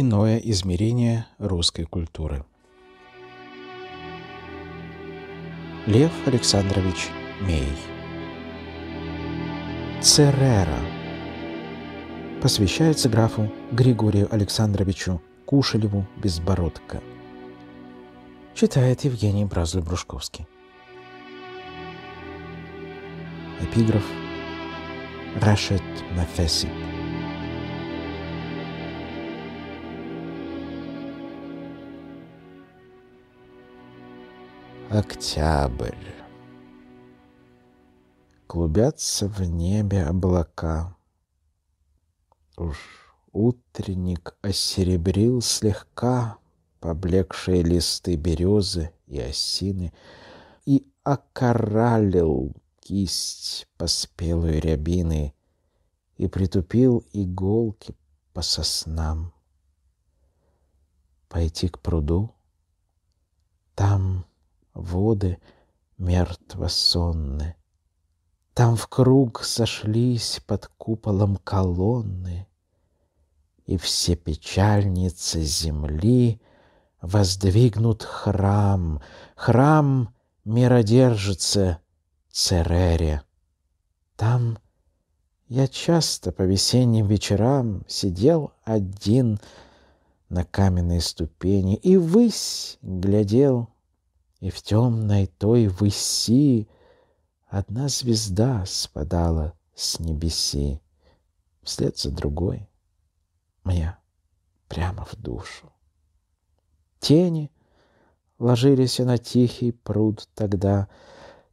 иное измерение русской культуры. Лев Александрович Мей. Церера посвящается графу Григорию Александровичу Кушелеву Безбородко. Читает Евгений Бразлый-Брушковский. Эпиграф Рашет Нафесит. Октябрь. Клубятся в небе облака. Уж утренник осеребрил слегка поблекшие листы березы и осины и окоралил кисть поспелую рябины и притупил иголки по соснам. Пойти к пруду, там — воды мертво сонны. Там в круг сошлись под куполом колонны, И все печальницы земли воздвигнут храм, Храм миродержице Церере. Там я часто по весенним вечерам Сидел один на каменной ступени И высь глядел и в темной той выси Одна звезда спадала с небеси, Вслед за другой мне прямо в душу. Тени ложились на тихий пруд тогда,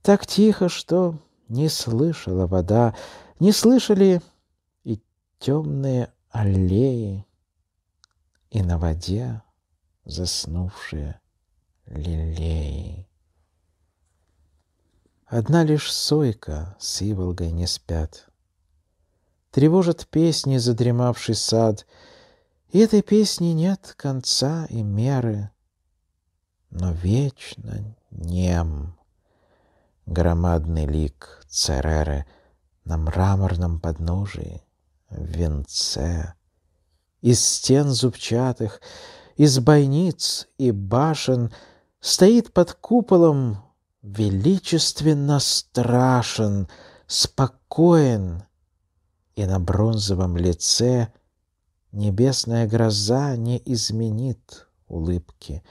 Так тихо, что не слышала вода, Не слышали и темные аллеи, И на воде заснувшие лилей. Одна лишь сойка с иволгой не спят. Тревожат песни задремавший сад, И этой песни нет конца и меры, Но вечно нем громадный лик Цереры На мраморном подножии, в венце, Из стен зубчатых, из бойниц и башен — стоит под куполом, величественно страшен, спокоен, и на бронзовом лице небесная гроза не изменит улыбки,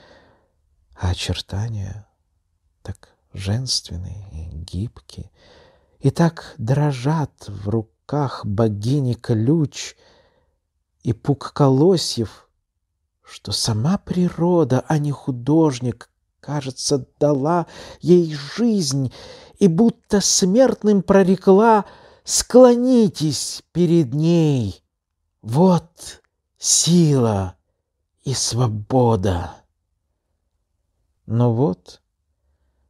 а очертания так женственные и гибкие, и так дрожат в руках богини ключ и пук колосьев, что сама природа, а не художник, кажется, дала ей жизнь и будто смертным прорекла «Склонитесь перед ней! Вот сила и свобода!» Но вот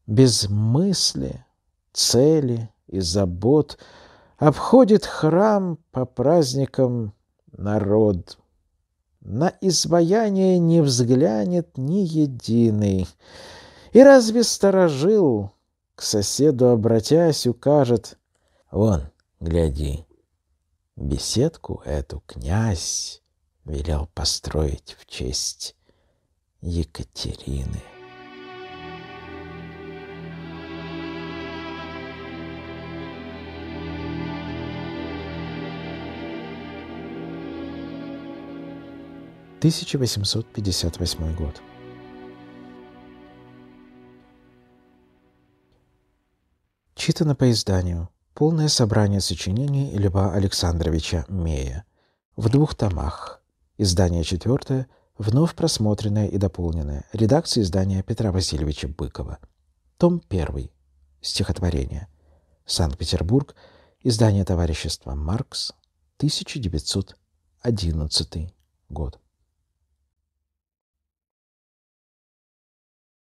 без мысли, цели и забот обходит храм по праздникам народ на изваяние не взглянет ни единый. И разве сторожил, к соседу обратясь, укажет, «Вон, гляди, беседку эту князь велел построить в честь Екатерины». 1858 год. Читано по изданию полное собрание сочинений Льва Александровича Мея в двух томах. Издание четвертое, вновь просмотренное и дополненное. Редакция издания Петра Васильевича Быкова. Том первый. Стихотворение. Санкт-Петербург. Издание товарищества «Маркс», 1911 год.